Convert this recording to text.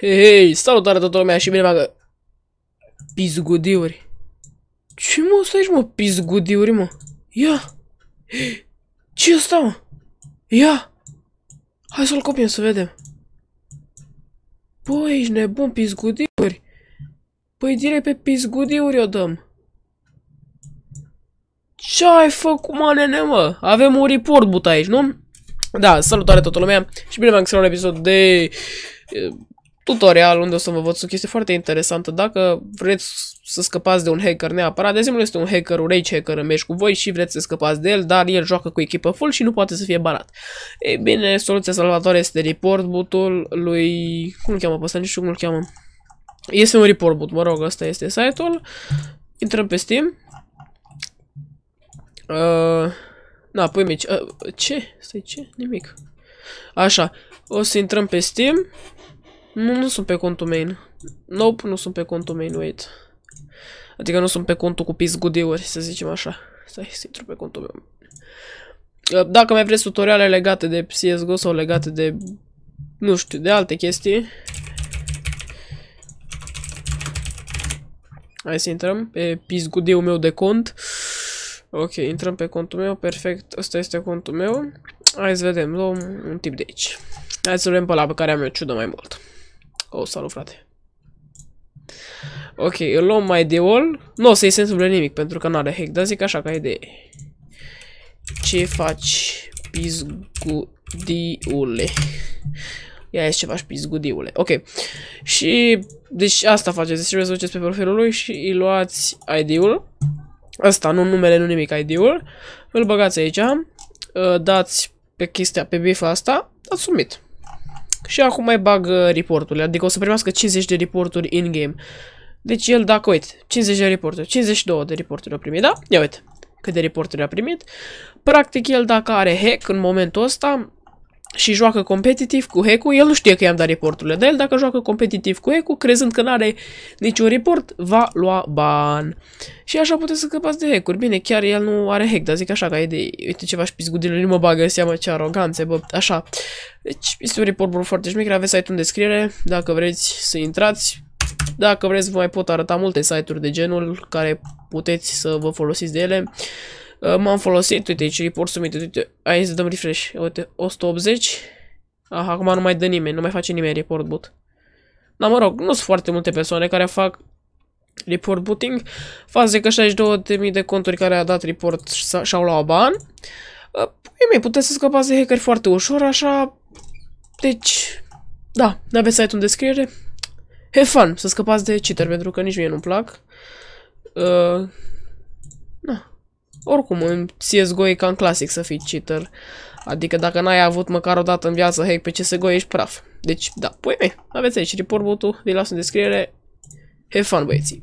Hei, hei, salutare toată lumea și bine bagă Pizgudiuri Ce mă, stai aici mă, pizgudiuri mă Ia Ce asta mă? Ia Hai să-l copiem să vedem Băi, ești nebun, pizgudiuri Păi direct pe pizgudiuri o dăm Ce ai făcut, mă, nene, mă? Avem un report but aici, nu? Da, salutare toată lumea și bine v-am un episod de tutorial unde o să vă văd o chestie foarte interesantă. Dacă vreți să scăpați de un hacker neapărat, de exemplu este un hacker, un rage hacker în cu voi și vreți să scăpați de el, dar el joacă cu echipă full și nu poate să fie barat. E bine, soluția salvatoare este report butul lui... cum îl cheamă pe ăsta? Nici cum îl cheamă. Este un report boot, mă rog, ăsta este site-ul. Intrăm pe Steam. Uh, na, pui mici. Uh, ce? Stai, ce? Nimic. Așa. O să intrăm pe Steam. Nu, nu sunt pe contul main. Nope, nu sunt pe contul main, wait. Adică nu sunt pe contul cu pizgudiuri, să zicem așa. Stai să intru pe contul meu. Uh, dacă mai vreți tutoriale legate de CSGO sau legate de, nu știu, de alte chestii. Hai să intrăm pe pizgudiul meu de cont. Ok, intrăm pe contul meu, perfect, asta este contul meu. Hai să vedem, luăm un tip de aici. Hai să luăm pe la pe care am eu ciudă mai mult. Oh, salut, frate. Ok, îl luăm mai de all. Nu o să-i sensul nimic, pentru că n-are hack, dar zic așa ca idee. Ce faci, pizgudiule? Ia ești ce faci, pizgudiule. Ok. Și, deci asta faceți. Deci trebuie să duceți pe profilul lui și îi luați ID-ul. Asta, nu numele, nu nimic, ID-ul. Îl băgați aici. Uh, dați pe chestia, pe bifa asta. Dați submit și acum mai bag uh, reporturile, adică o să primească 50 de reporturi in-game. Deci el, dacă, uite, 50 de reporturi, 52 de reporturi a primit, da? Ia uite cât de reporturi a primit. Practic el, dacă are hack în momentul ăsta, și joacă competitiv cu Hecu, el nu știe că i-am dat reporturile, dar el dacă joacă competitiv cu Hecu, crezând că n-are niciun report, va lua ban. Și așa puteți să scăpați de hack-uri. Bine, chiar el nu are hack, dar zic așa e de, Uite ceva și pizgudilor, nu mă bagă seama ce aroganțe, bă, așa. Deci, este un report foarte mic. aveți site-ul în descriere, dacă vreți să intrați. Dacă vreți, vă mai pot arăta multe site-uri de genul care puteți să vă folosiți de ele. Uh, m-am folosit, uite aici, report submitted, uite, hai să dăm refresh, uite, 180. Aha, acum nu mai dă nimeni, nu mai face nimeni report boot. Dar mă rog, nu sunt foarte multe persoane care fac report booting. Faze că 62.000 de conturi care a dat report și-au luat ban. Uh, păi mei, puteți să scăpați de hackeri foarte ușor, așa... Deci... Da, ne aveți site-ul în descriere. Have fun, să scăpați de cheater, pentru că nici mie nu-mi plac. Uh, na. Oricum, în CSGO e cam clasic să fii cheater. Adică dacă n-ai avut măcar o dată în viață hack pe CSGO, ești praf. Deci, da, pui mei, aveți aici report botul, îl las în descriere. Have fun, băieții!